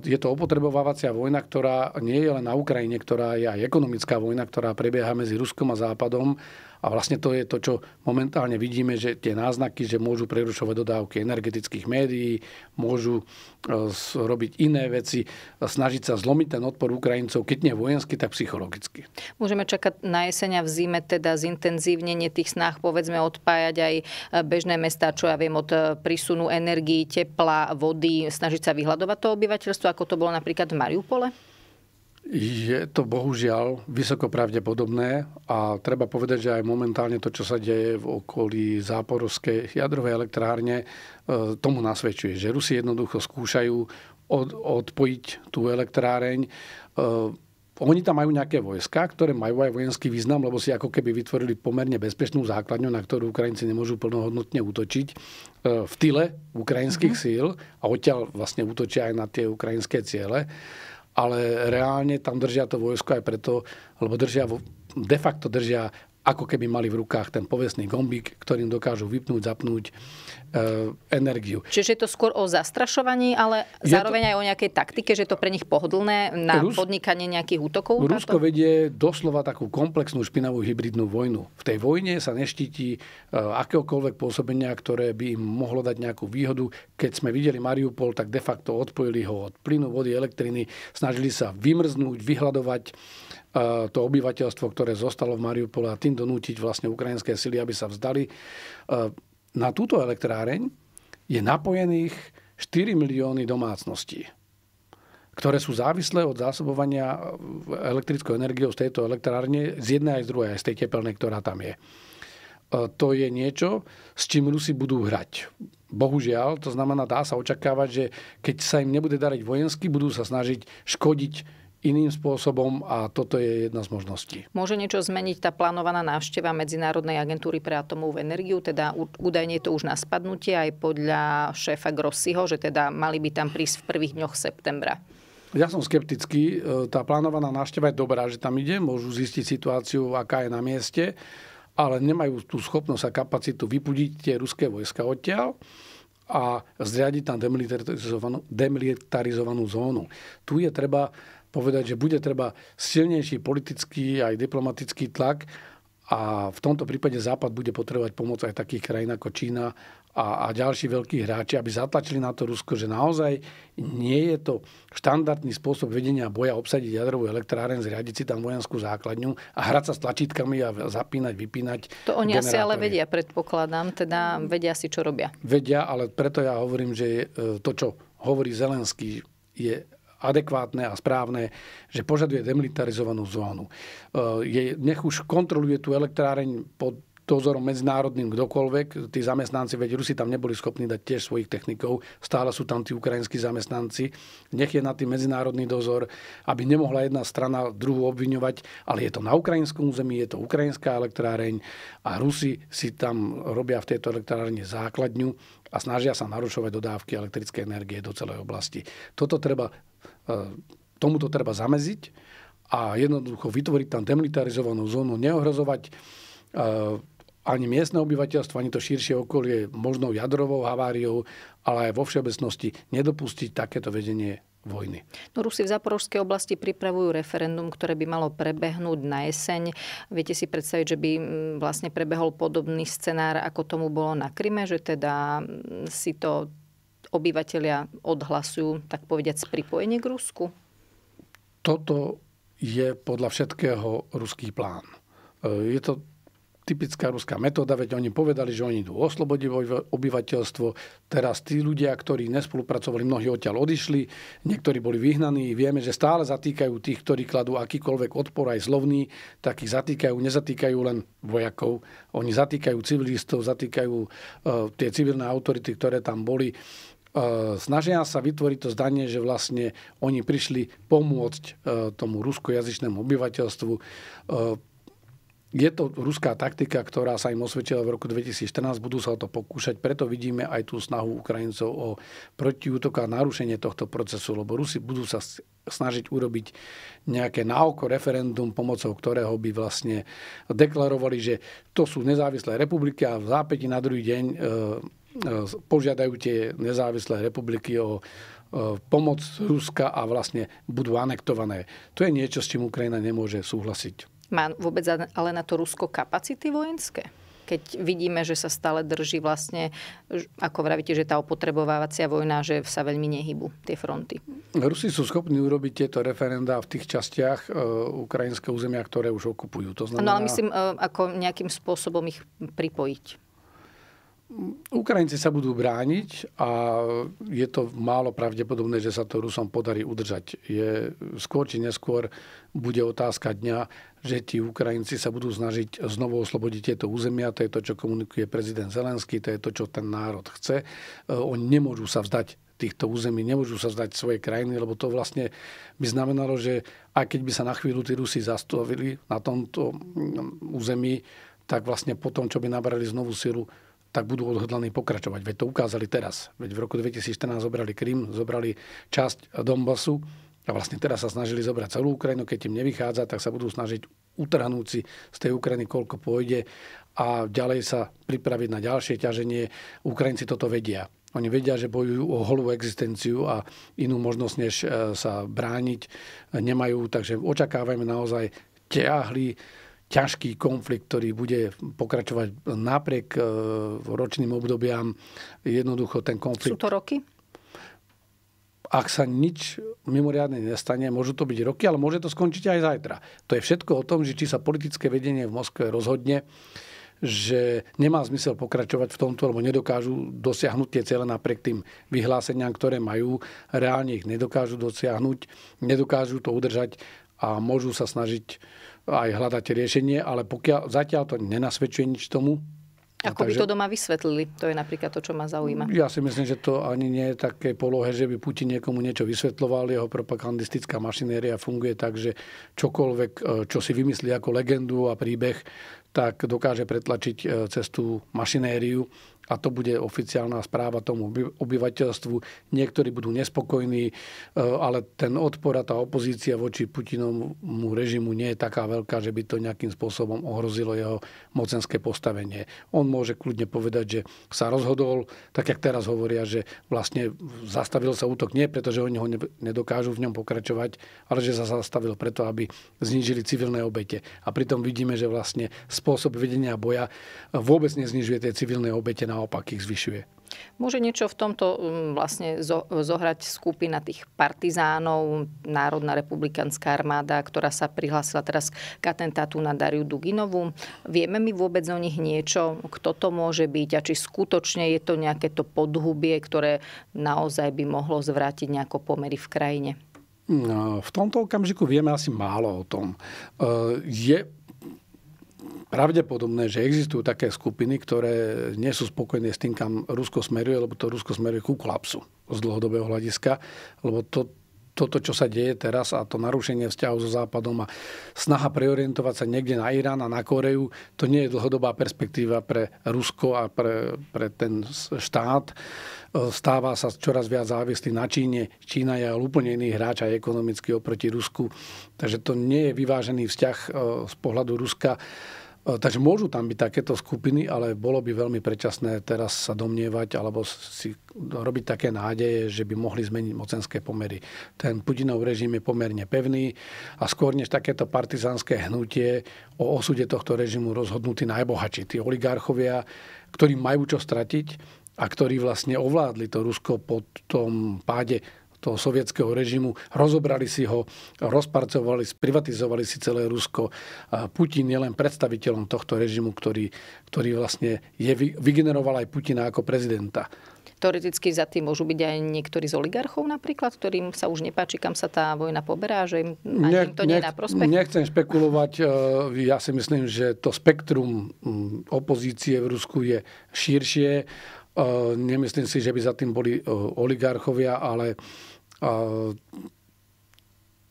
Je to opotrebovávacia vojna, ktorá nie je len na Ukrajine, ktorá je aj ekonomická vojna, ktorá prebieha medzi Ruskom a Západom a vlastne to je to, čo momentálne vidíme, že tie náznaky, že môžu prerušovať dodávky energetických médií, môžu e, robiť iné veci, snažiť sa zlomiť ten odpor Ukrajincov, keď nie vojensky, tak psychologicky. Môžeme čakať na jeseň a v zime teda zintenzívnenie tých snah, povedzme, odpájať aj e, bežné mesta, čo ja viem, od e, prísunu energii, tepla, vody, snažiť sa vyhľadovať to obyvateľstvo, ako to bolo napríklad v Mariupole? Je to bohužiaľ vysoko pravdepodobné a treba povedať, že aj momentálne to, čo sa deje v okolí záporovskej jadrovej elektrárne, e, tomu nasvedčuje, že Rusi jednoducho skúšajú od, odpojiť tú elektráreň. E, oni tam majú nejaké vojska, ktoré majú aj vojenský význam, lebo si ako keby vytvorili pomerne bezpečnú základňu, na ktorú Ukrajinci nemôžu plnohodnotne útočiť e, v tyle ukrajinských mhm. síl a odtiaľ vlastne útočia aj na tie ukrajinské ciele ale reálne tam držia to vojsko aj preto, lebo držia, de facto držia ako keby mali v rukách ten povestný gombík, ktorým dokážu vypnúť, zapnúť e, energiu. Čiže je to skôr o zastrašovaní, ale je zároveň to... aj o nejakej taktike, že je to pre nich pohodlné na Rus... podnikanie nejakých útokov? Rusko táto? vedie doslova takú komplexnú špinavú hybridnú vojnu. V tej vojne sa neštíti e, eh, akéhokoľvek pôsobenia, ktoré by im mohlo dať nejakú výhodu. Keď sme videli Mariupol, tak de facto odpojili ho od plynu, vody, elektriny, snažili sa vymrznúť, vyhľadovať to obyvateľstvo, ktoré zostalo v Mariupole a tým donútiť vlastne ukrajinské sily, aby sa vzdali. E, na túto elektráreň je napojených 4 milióny domácností ktoré sú závislé od zásobovania elektrickou energiou z tejto elektrárne, z jednej aj z druhej, aj z tej tepelnej, ktorá tam je. E, to je niečo, s čím Rusi budú hrať. Bohužiaľ, to znamená, dá sa očakávať, že keď sa im nebude dariť vojensky, budú sa snažiť škodiť iným spôsobom a toto je jedna z možností. Môže niečo zmeniť tá plánovaná návšteva Medzinárodnej agentúry pre atomovú energiu, teda údajne je to už na spadnutie aj podľa šéfa Grossiho, že teda mali by tam prísť v prvých dňoch septembra. Ja som skeptický. E, tá plánovaná návšteva je dobrá, že tam ide, môžu zistiť situáciu, aká je na mieste, ale nemajú tú schopnosť a kapacitu vypudiť tie ruské vojska odtiaľ a zriadiť tam demilitarizovanú, demilitarizovanú zónu. Tu je treba povedať, že bude treba silnejší politický aj diplomatický tlak a v tomto prípade Západ bude potrebovať pomoc aj takých krajín ako Čína a, a ďalší veľkí hráči, aby zatlačili na to Rusko, že naozaj nie je to štandardný spôsob vedenia boja obsadiť jadrovú elektráren, zriadiť si tam vojenskú základňu a hrať sa s tlačítkami a zapínať, vypínať. To oni generátory. asi ale vedia, predpokladám, teda vedia si, čo robia. Vedia, ale preto ja hovorím, že e, to, čo hovorí Zelenský, je adekvátne a správne, že požaduje demilitarizovanú zónu. E, je, nech už kontroluje tú elektráreň pod dozorom medzinárodným kdokoľvek. Tí zamestnanci, veď Rusi tam neboli schopní dať tiež svojich technikov, stále sú tam tí ukrajinskí zamestnanci. Nech je na tým medzinárodný dozor, aby nemohla jedna strana druhú obviňovať, ale je to na ukrajinskom území, je to ukrajinská elektráreň a Rusi si tam robia v tejto elektrárne základňu a snažia sa narušovať dodávky elektrickej energie do celej oblasti. Toto treba E, Tomuto treba zameziť a jednoducho vytvoriť tam demilitarizovanú zónu, neohrozovať e, ani miestne obyvateľstvo, ani to širšie okolie možnou jadrovou haváriou, ale aj vo všeobecnosti nedopustiť takéto vedenie vojny. No Rusi v Zaporožskej oblasti pripravujú referendum, ktoré by malo prebehnúť na jeseň. Viete si predstaviť, že by vlastne prebehol podobný scenár, ako tomu bolo na Kryme, že teda si to obyvateľia odhlasujú, tak povediať, pripojenie k Rusku? Toto je podľa všetkého ruský plán. E, je to typická ruská metóda, veď oni povedali, že oni idú oslobodiť obyvateľstvo. Teraz tí ľudia, ktorí nespolupracovali, mnohí odtiaľ odišli, niektorí boli vyhnaní. Vieme, že stále zatýkajú tých, ktorí kladú akýkoľvek odpor, aj zlovný, tak ich zatýkajú, nezatýkajú len vojakov. Oni zatýkajú civilistov, zatýkajú e, tie civilné autority, ktoré tam boli. Eh, snažia sa vytvoriť to zdanie, že vlastne oni prišli pomôcť eh, tomu ruskojazyčnému obyvateľstvu. Eh, je to ruská taktika, ktorá sa im osvedčila v roku 2014, budú sa o to pokúšať, preto vidíme aj tú snahu Ukrajincov o protiútok a narušenie tohto procesu, lebo Rusi budú sa snažiť urobiť nejaké náoko referendum, pomocou ktorého by vlastne deklarovali, že to sú nezávislé republiky a v zápäti na druhý deň požiadajú tie nezávislé republiky o pomoc Ruska a vlastne budú anektované. To je niečo, s čím Ukrajina nemôže súhlasiť. Má vôbec ale na to Rusko kapacity vojenské? Keď vidíme, že sa stále drží vlastne, ako vravíte, že tá opotrebovávacia vojna, že sa veľmi nehybu tie fronty. Rusi sú schopní urobiť tieto referendá v tých častiach e, ukrajinského územia, ktoré už okupujú. To znamená... No ale myslím, e, ako nejakým spôsobom ich pripojiť Ukrajinci sa budú brániť a je to málo pravdepodobné, že sa to Rusom podarí udržať. Je, skôr či neskôr bude otázka dňa, že tí Ukrajinci sa budú snažiť znovu oslobodiť tieto územia. To je to, čo komunikuje prezident Zelenský, to je to, čo ten národ chce. E, oni nemôžu sa vzdať týchto území, nemôžu sa vzdať svoje krajiny, lebo to vlastne by znamenalo, že aj keď by sa na chvíľu tí Rusi zastavili na tomto mm, území, tak vlastne po tom, čo by nabrali znovu silu, tak budú odhodlaní pokračovať. Veď to ukázali teraz. Veď v roku 2014 zobrali Krym, zobrali časť Donbasu a vlastne teraz sa snažili zobrať celú Ukrajinu. Keď im nevychádza, tak sa budú snažiť utrhnúť si z tej Ukrajiny, koľko pôjde a ďalej sa pripraviť na ďalšie ťaženie. Ukrajinci toto vedia. Oni vedia, že bojujú o holú existenciu a inú možnosť, než e, sa brániť, nemajú. Takže očakávame naozaj ťahli ťažký konflikt, ktorý bude pokračovať napriek e, ročným obdobiam. Jednoducho ten konflikt... Sú to roky? Ak sa nič mimoriadne nestane, môžu to byť roky, ale môže to skončiť aj zajtra. To je všetko o tom, že či sa politické vedenie v Moskve rozhodne, že nemá zmysel pokračovať v tomto, lebo nedokážu dosiahnuť tie cele napriek tým vyhláseniam, ktoré majú. Reálne ich nedokážu dosiahnuť, nedokážu to udržať a môžu sa snažiť aj hľadať riešenie, ale pokiaľ zatiaľ to nenasvedčuje nič tomu, ako takže, by to doma vysvetlili? To je napríklad to, čo ma zaujíma. Ja si myslím, že to ani nie je také polohe, že by Putin niekomu niečo vysvetloval. Jeho propagandistická mašinéria funguje tak, že čokoľvek, e, čo si vymyslí ako legendu a príbeh, tak dokáže pretlačiť e, cez tú mašinériu a to bude oficiálna správa tomu obyvateľstvu. Niektorí budú nespokojní, e, ale ten odpor a tá opozícia voči Putinovmu režimu nie je taká veľká, že by to nejakým spôsobom ohrozilo jeho mocenské postavenie. On môže kľudne povedať, že sa rozhodol, tak jak teraz hovoria, že vlastne zastavil sa útok nie preto, že oni ho nedokážu v ňom pokračovať, ale že sa zastavil preto, aby znížili civilné obete. A pritom vidíme, že vlastne spôsob vedenia boja vôbec neznižuje tie civilné obete naopak ich zvyšuje. Môže niečo v tomto mm, vlastne zohrať skupina tých partizánov, Národná republikánska armáda, ktorá sa prihlásila teraz k atentátu na Dariu Duginovu. Vieme my vôbec o nich niečo, kto to môže byť a či skutočne je to nejaké to podhubie, ktoré naozaj by mohlo zvrátiť nejako pomery v krajine? No, v tomto okamžiku vieme asi málo o tom. E, je pravdepodobné, že existujú také skupiny, ktoré nie sú spokojné s tým, kam Rusko smeruje, lebo to Rusko smeruje ku kolapsu z dlhodobého hľadiska, lebo to, toto, čo sa deje teraz a to narušenie vzťahov so Západom a snaha preorientovať sa niekde na Irán a na Koreju, to nie je dlhodobá perspektíva pre Rusko a pre, pre ten štát stáva sa čoraz viac závislý na Číne. Čína je úplne iný hráč aj ekonomicky oproti Rusku. Takže to nie je vyvážený vzťah eh, z pohľadu Ruska. E, takže môžu tam byť takéto skupiny, ale bolo by veľmi predčasné teraz sa domnievať alebo si robiť také nádeje, že by mohli zmeniť mocenské pomery. Ten Putinov režim je pomerne pevný a skôr než takéto partizánske hnutie o osude tohto režimu rozhodnutí najbohatší, tí oligarchovia, ktorí majú čo stratiť a ktorí vlastne ovládli to Rusko po tom páde toho sovietského režimu, rozobrali si ho, rozparcovali, privatizovali si celé Rusko. A Putin je len predstaviteľom tohto režimu, ktorý, ktorý vlastne je, vygeneroval aj Putina ako prezidenta. Teoreticky za tým môžu byť aj niektorí z oligarchov napríklad, ktorým sa už nepáči, kam sa tá vojna poberá, že im ani to nie je na prospech? Nechcem špekulovať. Eh, ja si myslím, že to spektrum mm, opozície v Rusku je širšie. Eh, nemyslím si, že by za tým boli eh, oligarchovia, ale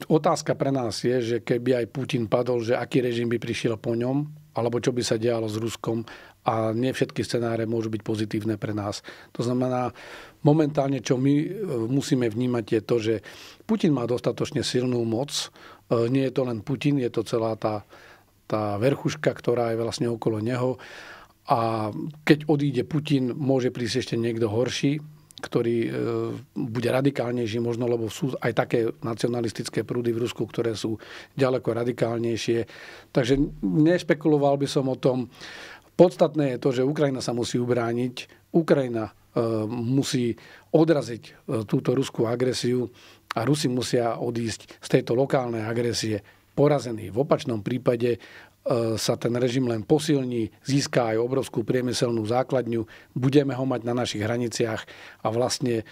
Otázka pre nás je, že keby aj Putin padol, že aký režim by prišiel po ňom, alebo čo by sa dialo s Ruskom a nie všetky scenáre môžu byť pozitívne pre nás. To znamená, momentálne, čo my e, musíme vnímať, je to, že Putin má dostatočne silnú moc. E, nie je to len Putin, je to celá tá, tá verchuška, ktorá je vlastne okolo neho. A keď odíde Putin, môže prísť ešte niekto horší, ktorý e, bude radikálnejší možno, lebo sú aj také nacionalistické prúdy v Rusku, ktoré sú ďaleko radikálnejšie. Takže nešpekuloval by som o tom. Podstatné je to, že Ukrajina sa musí ubrániť. Ukrajina e, musí odraziť e, túto ruskú agresiu a Rusi musia odísť z tejto lokálnej agresie porazení. V opačnom prípade E, sa ten režim len posilní, získa aj obrovskú priemyselnú základňu, budeme ho mať na našich hraniciach a vlastne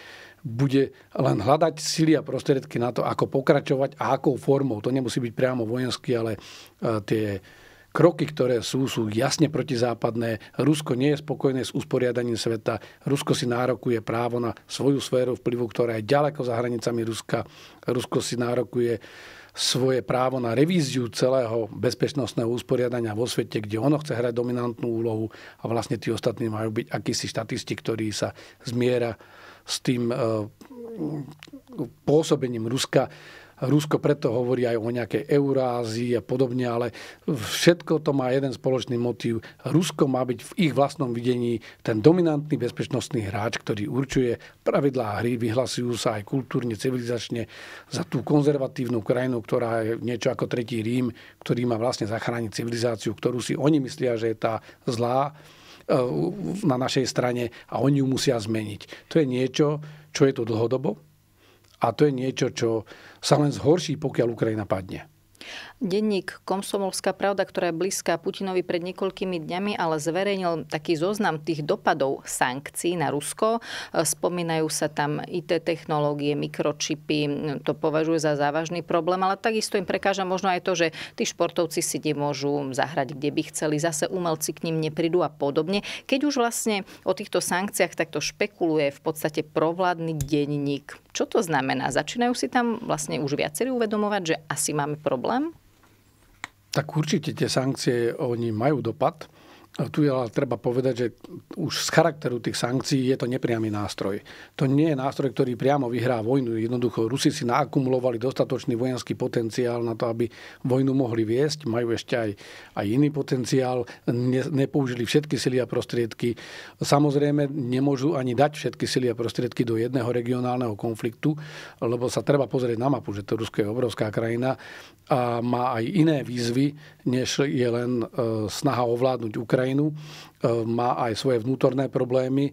bude len hľadať sily a prostriedky na to, ako pokračovať a akou formou. To nemusí byť priamo vojenský, ale e, tie kroky, ktoré sú, sú jasne protizápadné. Rusko nie je spokojné s usporiadaním sveta. Rusko si nárokuje právo na svoju sféru vplyvu, ktorá je ďaleko za hranicami Ruska. Rusko si nárokuje svoje právo na revíziu celého bezpečnostného usporiadania vo svete, kde ono chce hrať dominantnú úlohu a vlastne tí ostatní majú byť akýsi štatisti, ktorý sa zmiera s tým eh, pôsobením Ruska Rusko preto hovorí aj o nejakej Eurázii a podobne, ale všetko to má jeden spoločný motív. Rusko má byť v ich vlastnom videní ten dominantný bezpečnostný hráč, ktorý určuje pravidlá hry, vyhlasujú sa aj kultúrne, civilizačne za tú konzervatívnu krajinu, ktorá je niečo ako tretí Rím, ktorý má vlastne zachrániť civilizáciu, ktorú si oni myslia, že je tá zlá e, na našej strane a oni ju musia zmeniť. To je niečo, čo je tu dlhodobo, a to je niečo, čo sa len zhorší, pokiaľ Ukrajina padne denník Komsomolská pravda, ktorá je blízka Putinovi pred niekoľkými dňami, ale zverejnil taký zoznam tých dopadov sankcií na Rusko. Spomínajú sa tam IT technológie, mikročipy, to považuje za závažný problém, ale takisto im prekáža možno aj to, že tí športovci si nemôžu zahrať, kde by chceli, zase umelci k ním neprídu a podobne. Keď už vlastne o týchto sankciách takto špekuluje v podstate provládny denník, čo to znamená? Začínajú si tam vlastne už viacerí uvedomovať, že asi máme problém? tak určite tie sankcie oni majú dopad tu je treba povedať, že už z charakteru tých sankcií je to nepriamy nástroj. To nie je nástroj, ktorý priamo vyhrá vojnu. Jednoducho Rusi si naakumulovali dostatočný vojenský potenciál na to, aby vojnu mohli viesť. Majú ešte aj, aj iný potenciál. Ne, nepoužili všetky sily a prostriedky. Samozrejme, nemôžu ani dať všetky sily a prostriedky do jedného regionálneho konfliktu, lebo sa treba pozrieť na mapu, že to Rusko je obrovská krajina a má aj iné výzvy, než je len e, snaha ovládnuť Ukrajinu. E, má aj svoje vnútorné problémy, e,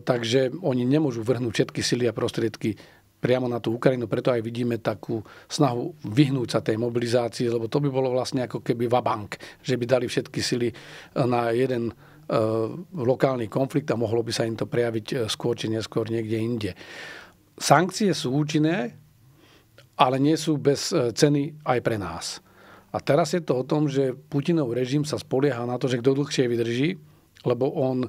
takže oni nemôžu vrhnúť všetky sily a prostriedky priamo na tú Ukrajinu, preto aj vidíme takú snahu vyhnúť sa tej mobilizácii, lebo to by bolo vlastne ako keby vabank, že by dali všetky sily na jeden lokálny konflikt a mohlo by sa im to prejaviť skôr či neskôr niekde inde. Sankcie sú účinné, ale nie sú bez ceny aj pre nás. A teraz je to o tom, že Putinov režim sa spolieha na to, že kto dlhšie vydrží, lebo on e,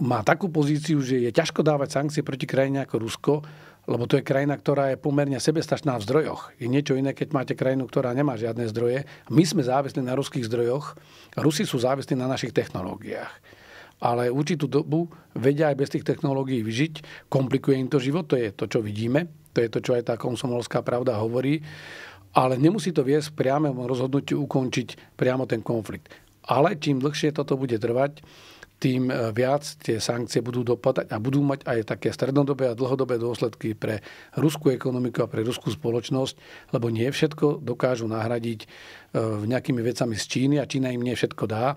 má takú pozíciu, že je ťažko dávať sankcie proti krajine ako Rusko, lebo to je krajina, ktorá je pomerne sebestačná v zdrojoch. Je niečo iné, keď máte krajinu, ktorá nemá žiadne zdroje. My sme závislí na ruských zdrojoch, Rusi sú závislí na našich technológiách. Ale určitú dobu vedia aj bez tých technológií vyžiť, komplikuje im to život, to je to, čo vidíme, to je to, čo aj tá komsomolská pravda hovorí ale nemusí to viesť priamo rozhodnutiu ukončiť priamo ten konflikt. Ale čím dlhšie toto bude trvať, tým e, viac tie sankcie budú dopadať a budú mať aj také strednodobé a dlhodobé dôsledky pre ruskú ekonomiku a pre ruskú spoločnosť, lebo nie všetko dokážu nahradiť e, nejakými vecami z Číny a Čína im nie všetko dá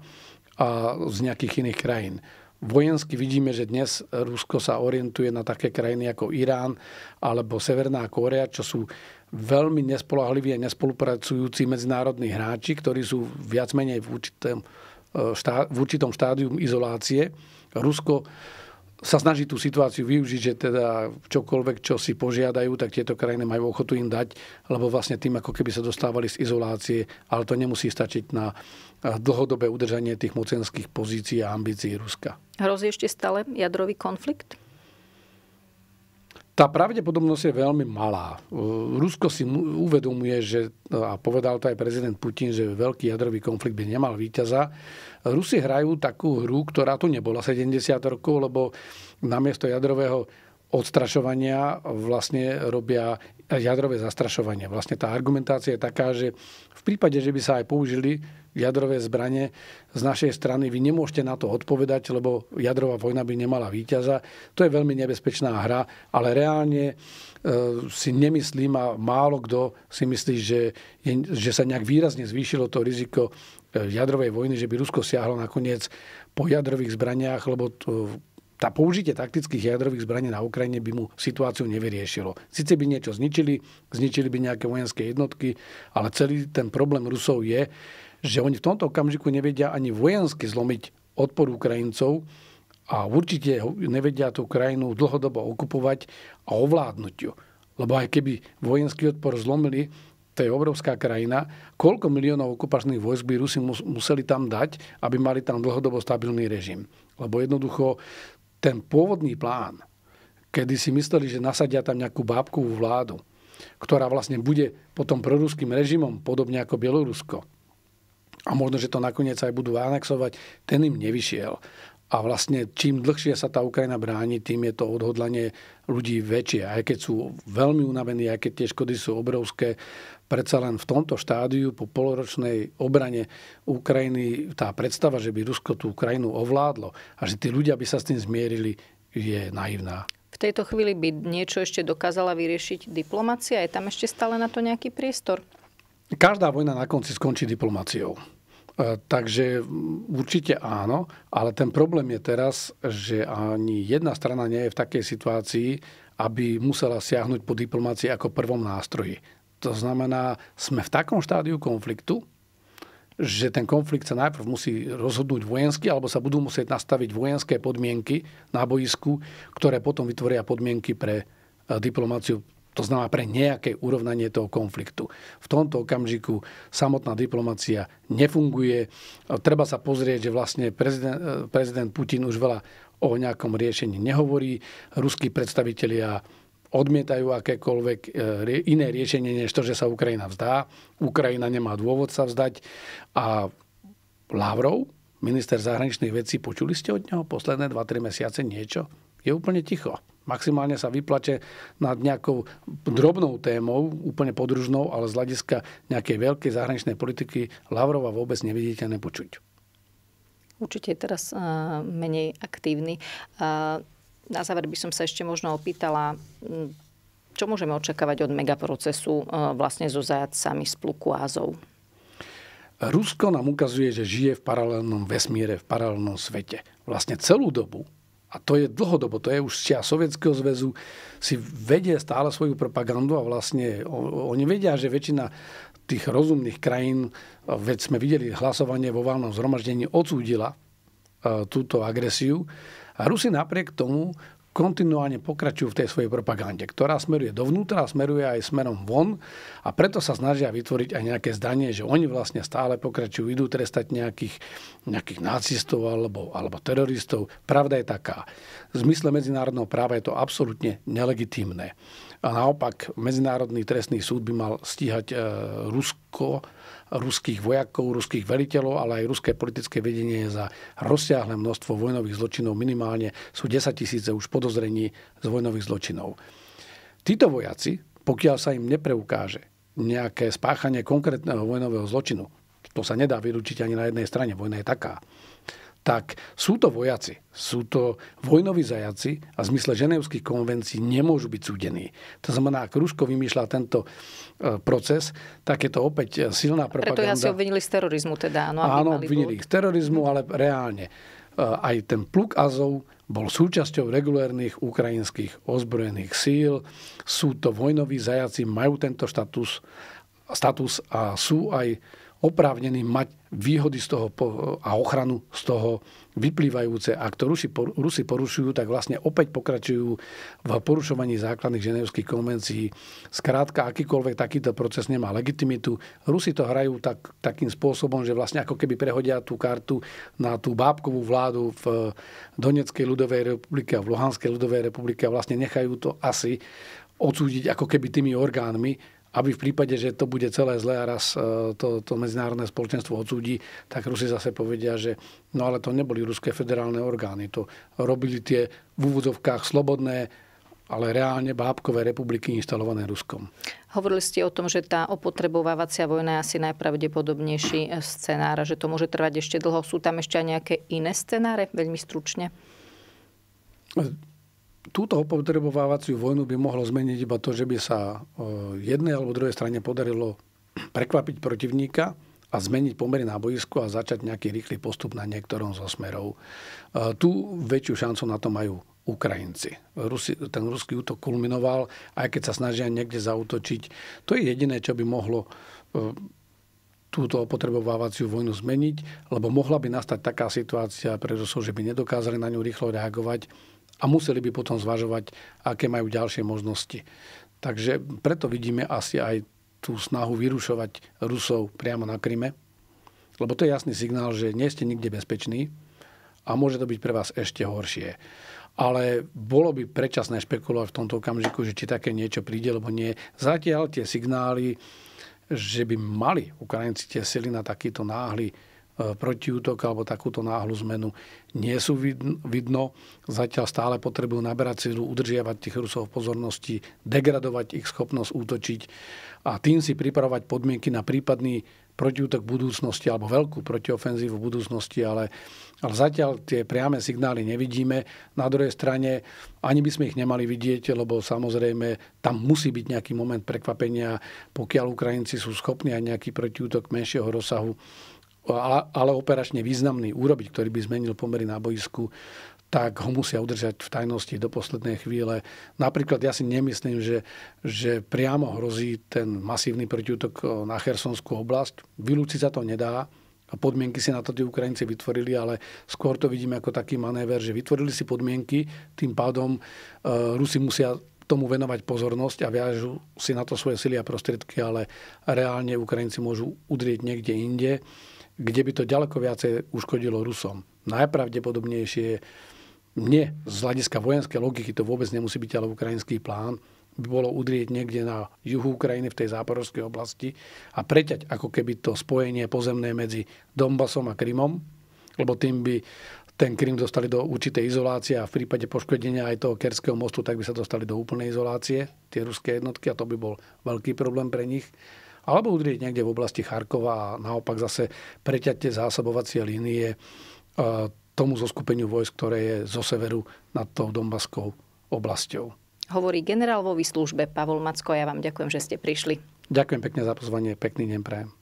a z nejakých iných krajín. Vojensky vidíme, že dnes Rusko sa orientuje na také krajiny ako Irán alebo Severná Kórea, čo sú veľmi nespolahliví a nespolupracujúci medzinárodní hráči, ktorí sú viac menej v určitom, e, v určitom štádium izolácie. Rusko sa snaží tú situáciu využiť, že teda čokoľvek, čo si požiadajú, tak tieto krajiny majú ochotu im dať, lebo vlastne tým, ako keby sa dostávali z izolácie, ale to nemusí stačiť na dlhodobé udržanie tých mocenských pozícií a ambícií Ruska. Hrozí ešte stále jadrový konflikt? Tá pravdepodobnosť je veľmi malá. E, Rusko si uvedomuje, že, e, a povedal to aj prezident Putin, že veľký jadrový konflikt by nemal víťaza. Rusi hrajú takú hru, ktorá tu nebola 70 rokov, lebo namiesto jadrového odstrašovania vlastne robia jadrové zastrašovanie. Vlastne tá argumentácia je taká, že v prípade, že by sa aj použili jadrové zbranie z našej strany. Vy nemôžete na to odpovedať, lebo jadrová vojna by nemala víťaza. To je veľmi nebezpečná hra, ale reálne e, si nemyslím a málo kto si myslí, že, je, že sa nejak výrazne zvýšilo to riziko e, jadrovej vojny, že by Rusko siahlo nakoniec po jadrových zbraniach, lebo to, tá použitie taktických jadrových zbraní na Ukrajine by mu situáciu nevyriešilo. Sice by niečo zničili, zničili by nejaké vojenské jednotky, ale celý ten problém Rusov je, že oni v tomto okamžiku nevedia ani vojensky zlomiť odpor Ukrajincov a určite nevedia tú krajinu dlhodobo okupovať a ovládnuť ju. Lebo aj keby vojenský odpor zlomili, to je obrovská krajina, koľko miliónov okupačných vojsk by Rusi museli tam dať, aby mali tam dlhodobo stabilný režim. Lebo jednoducho ten pôvodný plán, kedy si mysleli, že nasadia tam nejakú bábkovú vládu, ktorá vlastne bude potom proruským režimom, podobne ako Bielorusko, a možno, že to nakoniec aj budú anexovať, ten im nevyšiel. A vlastne čím dlhšie sa tá Ukrajina bráni, tým je to odhodlanie ľudí väčšie. Aj keď sú veľmi unavení, aj keď tie škody sú obrovské, predsa len v tomto štádiu po poloročnej obrane Ukrajiny tá predstava, že by Rusko tú Ukrajinu ovládlo a že tí ľudia by sa s tým zmierili, je naivná. V tejto chvíli by niečo ešte dokázala vyriešiť diplomacia? Je tam ešte stále na to nejaký priestor? každá vojna na konci skončí diplomáciou. E, takže určite áno, ale ten problém je teraz, že ani jedna strana nie je v takej situácii, aby musela siahnuť po diplomácii ako prvom nástroji. To znamená, sme v takom štádiu konfliktu, že ten konflikt sa najprv musí rozhodnúť vojensky, alebo sa budú musieť nastaviť vojenské podmienky na boisku, ktoré potom vytvoria podmienky pre e, diplomáciu to znamená pre nejaké urovnanie toho konfliktu. V tomto okamžiku samotná diplomacia nefunguje. Treba sa pozrieť, že vlastne prezident, prezident Putin už veľa o nejakom riešení nehovorí. Ruskí predstavitelia odmietajú akékoľvek e, iné riešenie, než to, že sa Ukrajina vzdá. Ukrajina nemá dôvod sa vzdať. A Lavrov, minister zahraničných vecí, počuli ste od neho posledné 2-3 mesiace niečo? Je úplne ticho. Maximálne sa vyplate nad nejakou drobnou témou, úplne podružnou, ale z hľadiska nejakej veľkej zahraničnej politiky Lavrova vôbec nevidíte a nepočuť. Určite je teraz uh, menej aktívny. Uh, na záver by som sa ešte možno opýtala, čo môžeme očakávať od megaprocesu uh, vlastne so zajacami z pluku Ázov? Rusko nám ukazuje, že žije v paralelnom vesmíre, v paralelnom svete. Vlastne celú dobu a to je dlhodobo, to je už z čia Sovjetského zväzu, si vedie stále svoju propagandu a vlastne oni vedia, že väčšina tých rozumných krajín, veď sme videli hlasovanie vo valnom zhromaždení, odsúdila e, túto agresiu. A Rusi napriek tomu kontinuálne pokračujú v tej svojej propagande, ktorá smeruje dovnútra a smeruje aj smerom von a preto sa snažia vytvoriť aj nejaké zdanie, že oni vlastne stále pokračujú, idú trestať nejakých, nejakých nacistov alebo, alebo teroristov. Pravda je taká. V zmysle medzinárodného práva je to absolútne nelegitímne. A naopak, Medzinárodný trestný súd by mal stíhať e, Rusko, ruských vojakov, ruských veliteľov, ale aj ruské politické vedenie za rozsiahle množstvo vojnových zločinov. Minimálne sú 10 tisíce už podozrení z vojnových zločinov. Títo vojaci, pokiaľ sa im nepreukáže nejaké spáchanie konkrétneho vojnového zločinu, to sa nedá vyručiť ani na jednej strane, vojna je taká, tak sú to vojaci, sú to vojnoví zajaci a v zmysle ženevských konvencií nemôžu byť súdení. To znamená, ak Rusko vymýšľa tento e, proces, tak je to opäť e, silná propaganda. Preto ja si obvinili z terorizmu teda. Áno, áno obvinili ich z terorizmu, ale reálne. E, aj ten pluk Azov bol súčasťou regulérnych ukrajinských ozbrojených síl. Sú to vojnoví zajaci, majú tento status, status a sú aj oprávnený mať výhody z toho a ochranu z toho vyplývajúce. Ak to Rusi, Rusi porušujú, tak vlastne opäť pokračujú v porušovaní základných ženevských konvencií. Skrátka, akýkoľvek takýto proces nemá legitimitu. Rusi to hrajú tak, takým spôsobom, že vlastne ako keby prehodia tú kartu na tú bábkovú vládu v Doneckej ľudovej republike a v Luhanskej ľudovej republike a vlastne nechajú to asi odsúdiť ako keby tými orgánmi, aby v prípade, že to bude celé zlé a raz e, to, to medzinárodné spoločenstvo odsúdi, tak Rusi zase povedia, že no ale to neboli ruské federálne orgány. To robili tie v úvodzovkách slobodné, ale reálne bábkové republiky instalované Ruskom. Hovorili ste o tom, že tá opotrebovávacia vojna je asi najpravdepodobnejší e, scenár a že to môže trvať ešte dlho. Sú tam ešte aj nejaké iné scenáre? Veľmi stručne. E, túto opotrebovávaciu vojnu by mohlo zmeniť iba to, že by sa e, jednej alebo druhej strane podarilo prekvapiť protivníka a zmeniť pomery na boisku a začať nejaký rýchly postup na niektorom zo smerov. E, tu väčšiu šancu na to majú Ukrajinci. Rusi, ten ruský útok kulminoval, aj keď sa snažia niekde zautočiť. To je jediné, čo by mohlo e, túto opotrebovávaciu vojnu zmeniť, lebo mohla by nastať taká situácia pre Rusov, že by nedokázali na ňu rýchlo reagovať a museli by potom zvažovať, aké majú ďalšie možnosti. Takže preto vidíme asi aj tú snahu vyrušovať Rusov priamo na Kryme, lebo to je jasný signál, že nie ste nikde bezpeční a môže to byť pre vás ešte horšie. Ale bolo by predčasné špekulovať v tomto okamžiku, že či také niečo príde, lebo nie. Zatiaľ tie signály, že by mali Ukrajinci tie sily na takýto náhly E, protiútok alebo takúto náhlu zmenu nie sú vidno. Zatiaľ stále potrebujú naberať silu, udržiavať tých Rusov v pozornosti, degradovať ich schopnosť útočiť a tým si pripravovať podmienky na prípadný protiútok v budúcnosti alebo veľkú protiofenzívu v budúcnosti, ale, ale zatiaľ tie priame signály nevidíme. Na druhej strane ani by sme ich nemali vidieť, lebo samozrejme tam musí byť nejaký moment prekvapenia, pokiaľ Ukrajinci sú schopní aj nejaký protiútok menšieho rozsahu ale operačne významný urobiť, ktorý by zmenil pomery na boisku, tak ho musia udržať v tajnosti do poslednej chvíle. Napríklad ja si nemyslím, že, že priamo hrozí ten masívny protiútok eh, na Chersonskú oblasť. Vylúci sa to nedá. Podmienky si na to tí Ukrajinci vytvorili, ale skôr to vidíme ako taký manéver, že vytvorili si podmienky, tým pádom eh, Rusi musia tomu venovať pozornosť a viažu si na to svoje sily a prostriedky, ale reálne Ukrajinci môžu udrieť niekde inde kde by to ďaleko viacej uškodilo Rusom. Najpravdepodobnejšie nie z hľadiska vojenskej logiky to vôbec nemusí byť ale ukrajinský plán, by bolo udrieť niekde na juhu Ukrajiny v tej záporovskej oblasti a preťať ako keby to spojenie pozemné medzi Donbasom a Krymom, lebo tým by ten Krym dostali do určitej izolácie a v prípade poškodenia aj toho Kerského mostu, tak by sa dostali do úplnej izolácie, tie ruské jednotky a to by bol veľký problém pre nich alebo udrieť niekde v oblasti Charkova a naopak zase preťať tie zásobovacie línie e, tomu zoskupeniu vojsk, ktoré je zo severu nad tou Donbaskou oblasťou. Hovorí generál vo službe Pavol Macko. Ja vám ďakujem, že ste prišli. Ďakujem pekne za pozvanie. Pekný deň prajem.